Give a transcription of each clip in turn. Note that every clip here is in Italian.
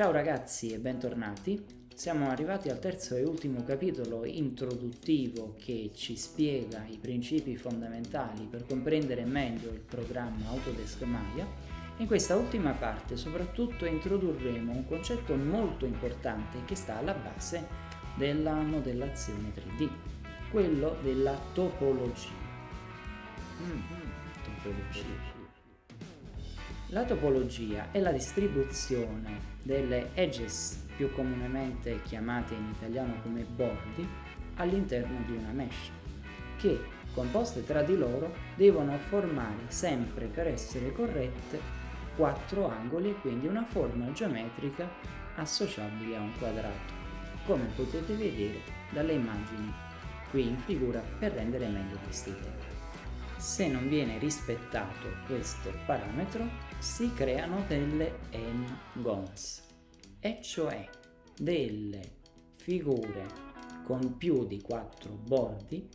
Ciao ragazzi e bentornati. Siamo arrivati al terzo e ultimo capitolo introduttivo che ci spiega i principi fondamentali per comprendere meglio il programma Autodesk Maya. In questa ultima parte soprattutto introdurremo un concetto molto importante che sta alla base della modellazione 3D, quello della topologia. mm topologia. La topologia è la distribuzione delle edges, più comunemente chiamate in italiano come bordi, all'interno di una mesh, che, composte tra di loro, devono formare sempre per essere corrette quattro angoli e quindi una forma geometrica associabile a un quadrato, come potete vedere dalle immagini qui in figura per rendere meglio questa idea. Se non viene rispettato questo parametro, si creano delle n-gons, e cioè delle figure con più di quattro bordi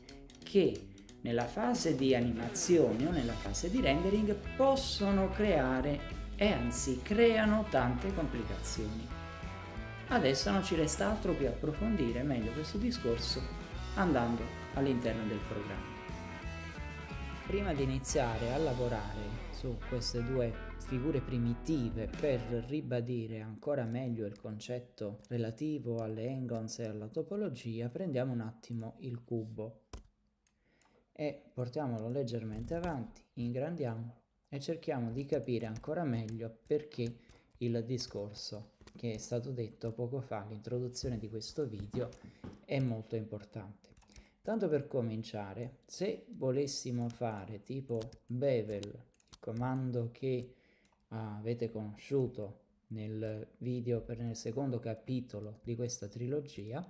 che nella fase di animazione o nella fase di rendering possono creare e anzi creano tante complicazioni. Adesso non ci resta altro che approfondire meglio questo discorso andando all'interno del programma. Prima di iniziare a lavorare su queste due figure primitive per ribadire ancora meglio il concetto relativo alle engons e alla topologia, prendiamo un attimo il cubo e portiamolo leggermente avanti, ingrandiamo e cerchiamo di capire ancora meglio perché il discorso che è stato detto poco fa all'introduzione di questo video è molto importante. Tanto per cominciare, se volessimo fare tipo bevel, il comando che avete conosciuto nel video per nel secondo capitolo di questa trilogia,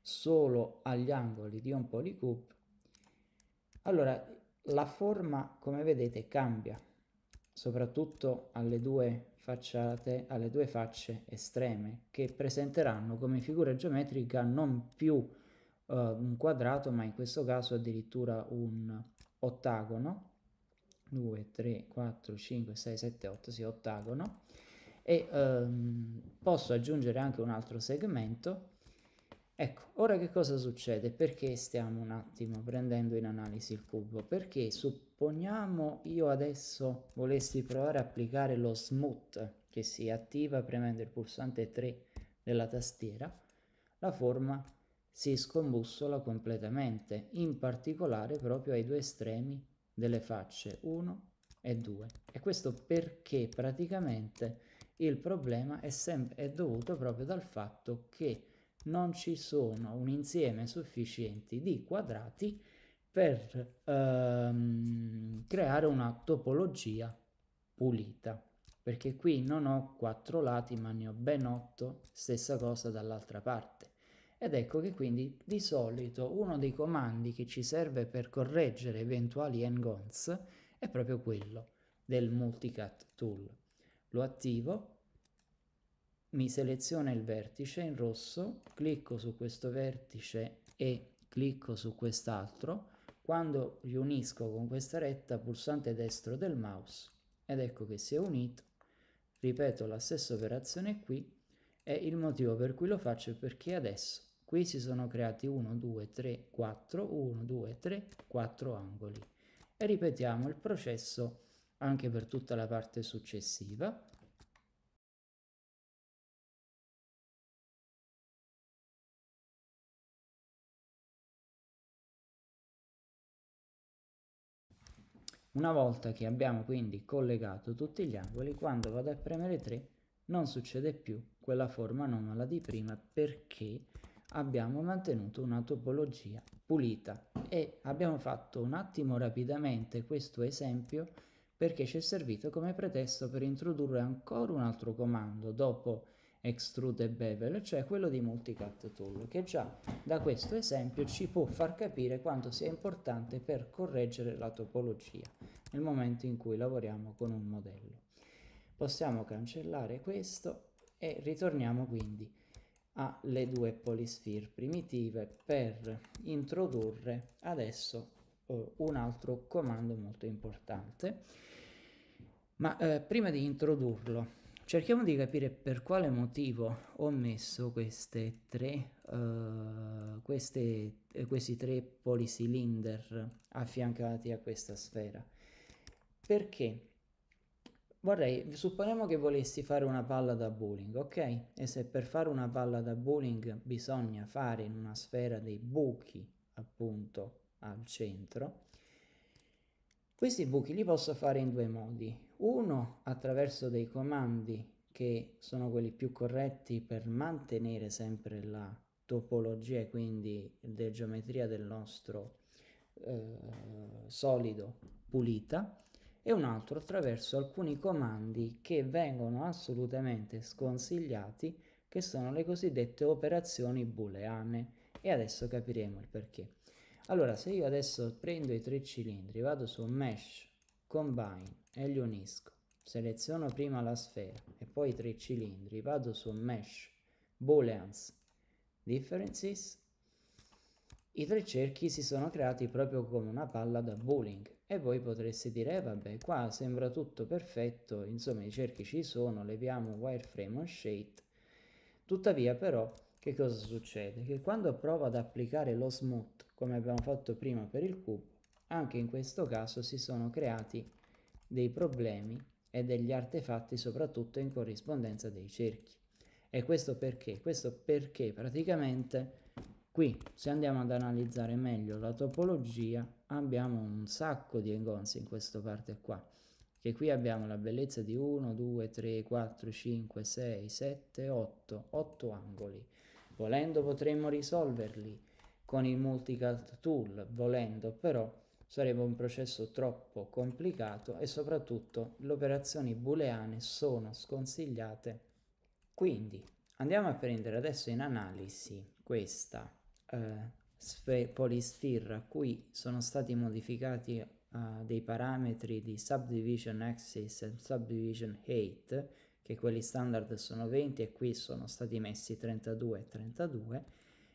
solo agli angoli di un polycoop, allora la forma, come vedete, cambia, soprattutto alle due facciate, alle due facce estreme, che presenteranno come figura geometrica non più uh, un quadrato, ma in questo caso addirittura un ottagono, 2, 3, 4, 5, 6, 7, 8, sì, ottagono, e ehm, posso aggiungere anche un altro segmento. Ecco, ora che cosa succede? Perché stiamo un attimo prendendo in analisi il cubo? Perché supponiamo io adesso volessi provare a applicare lo smooth che si attiva premendo il pulsante 3 della tastiera, la forma si scombussola completamente, in particolare proprio ai due estremi delle facce 1 e 2 e questo perché praticamente il problema è, è dovuto proprio dal fatto che non ci sono un insieme sufficiente di quadrati per ehm, creare una topologia pulita perché qui non ho 4 lati ma ne ho ben 8 stessa cosa dall'altra parte ed ecco che quindi di solito uno dei comandi che ci serve per correggere eventuali ngons è proprio quello del multicat tool. Lo attivo, mi seleziona il vertice in rosso, clicco su questo vertice e clicco su quest'altro, quando riunisco con questa retta pulsante destro del mouse ed ecco che si è unito, ripeto la stessa operazione qui e il motivo per cui lo faccio è perché adesso qui si sono creati 1, 2, 3, 4, 1, 2, 3, 4 angoli. E ripetiamo il processo anche per tutta la parte successiva. Una volta che abbiamo quindi collegato tutti gli angoli, quando vado a premere 3 non succede più quella forma anomala di prima perché abbiamo mantenuto una topologia pulita e abbiamo fatto un attimo rapidamente questo esempio perché ci è servito come pretesto per introdurre ancora un altro comando dopo extrude bevel, cioè quello di multicut tool, che già da questo esempio ci può far capire quanto sia importante per correggere la topologia nel momento in cui lavoriamo con un modello possiamo cancellare questo e ritorniamo quindi alle due polisphere primitive per introdurre adesso eh, un altro comando molto importante ma eh, prima di introdurlo cerchiamo di capire per quale motivo ho messo queste tre, uh, queste, eh, questi tre policilinder affiancati a questa sfera perché Vorrei, supponiamo che volessi fare una palla da bowling, ok? E se per fare una palla da bowling bisogna fare in una sfera dei buchi, appunto, al centro, questi buchi li posso fare in due modi. Uno attraverso dei comandi che sono quelli più corretti per mantenere sempre la topologia e quindi la geometria del nostro eh, solido pulita e un altro attraverso alcuni comandi che vengono assolutamente sconsigliati, che sono le cosiddette operazioni booleane. E adesso capiremo il perché. Allora, se io adesso prendo i tre cilindri, vado su Mesh, Combine e li unisco, seleziono prima la sfera e poi i tre cilindri, vado su Mesh, Booleans, Differences, i tre cerchi si sono creati proprio come una palla da bowling e voi potreste dire eh, vabbè qua sembra tutto perfetto insomma i cerchi ci sono leviamo wireframe on shade. tuttavia però che cosa succede che quando provo ad applicare lo smooth come abbiamo fatto prima per il cubo anche in questo caso si sono creati dei problemi e degli artefatti soprattutto in corrispondenza dei cerchi e questo perché? Questo perché praticamente qui se andiamo ad analizzare meglio la topologia abbiamo un sacco di engonzi in questa parte qua che qui abbiamo la bellezza di 1, 2, 3, 4, 5, 6, 7, 8, 8 angoli. Volendo potremmo risolverli con il multicut tool, volendo però sarebbe un processo troppo complicato e soprattutto le operazioni booleane sono sconsigliate. Quindi andiamo a prendere adesso in analisi questa eh, polysphere a cui sono stati modificati uh, dei parametri di subdivision axis e subdivision height, che quelli standard sono 20 e qui sono stati messi 32 e 32,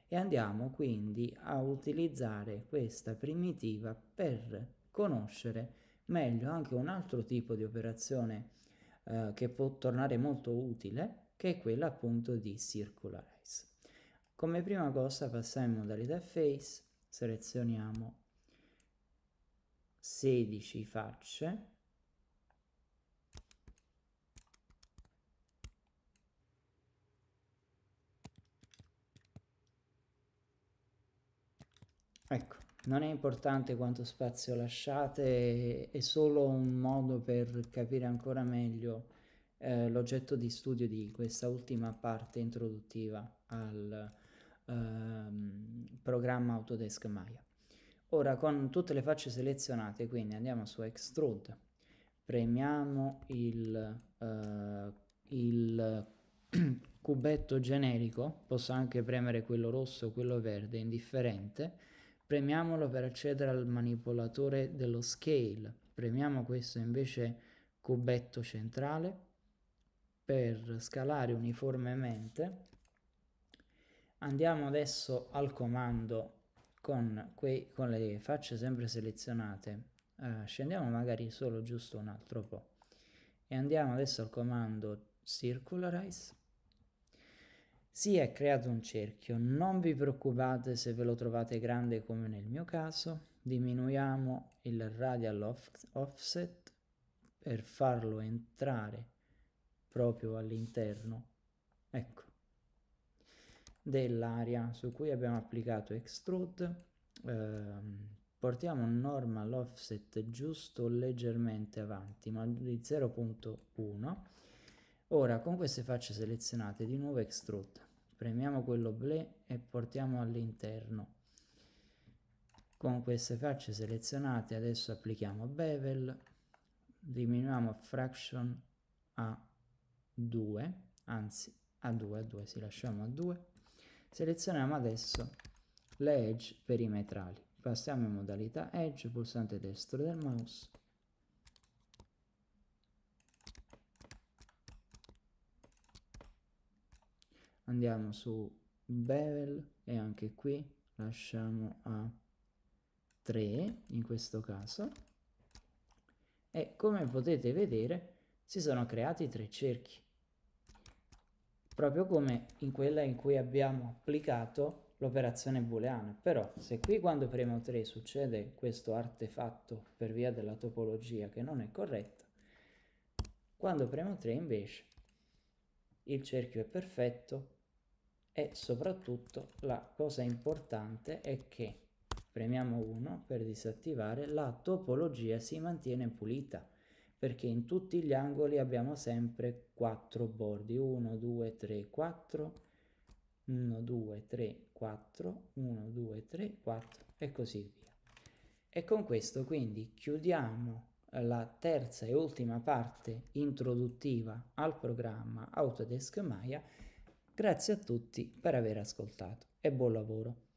e andiamo quindi a utilizzare questa primitiva per conoscere meglio anche un altro tipo di operazione eh, che può tornare molto utile, che è quella appunto di circularize. Come prima cosa passiamo in modalità face, selezioniamo 16 facce Ecco, non è importante quanto spazio lasciate, è solo un modo per capire ancora meglio eh, l'oggetto di studio di questa ultima parte introduttiva al, ehm, programma Autodesk Maya. Ora con tutte le facce selezionate, quindi andiamo su Extrude, premiamo il, eh, il cubetto generico, posso anche premere quello rosso o quello verde, indifferente, premiamolo per accedere al manipolatore dello scale, premiamo questo invece cubetto centrale per scalare uniformemente Andiamo adesso al comando con, quei, con le facce sempre selezionate. Uh, scendiamo magari solo giusto un altro po'. E andiamo adesso al comando circularize. Si è creato un cerchio, non vi preoccupate se ve lo trovate grande come nel mio caso. Diminuiamo il radial off offset per farlo entrare proprio all'interno. Ecco dell'area su cui abbiamo applicato extrude ehm, portiamo normal offset giusto leggermente avanti ma di 0.1 ora con queste facce selezionate di nuovo extrude premiamo quello ble e portiamo all'interno con queste facce selezionate adesso applichiamo bevel diminuiamo fraction a 2 anzi a 2 a 2 si lasciamo a 2 Selezioniamo adesso le edge perimetrali. Passiamo in modalità edge, pulsante destro del mouse. Andiamo su bevel e anche qui lasciamo a 3 in questo caso e come potete vedere si sono creati tre cerchi proprio come in quella in cui abbiamo applicato l'operazione booleana. Però se qui quando premo 3 succede questo artefatto per via della topologia che non è corretta, quando premo 3 invece il cerchio è perfetto e soprattutto la cosa importante è che premiamo 1 per disattivare la topologia si mantiene pulita perché in tutti gli angoli abbiamo sempre quattro bordi 1 2 3 4 1 2 3 4 1 2 3 4 e così via e con questo quindi chiudiamo la terza e ultima parte introduttiva al programma Autodesk Maya grazie a tutti per aver ascoltato e buon lavoro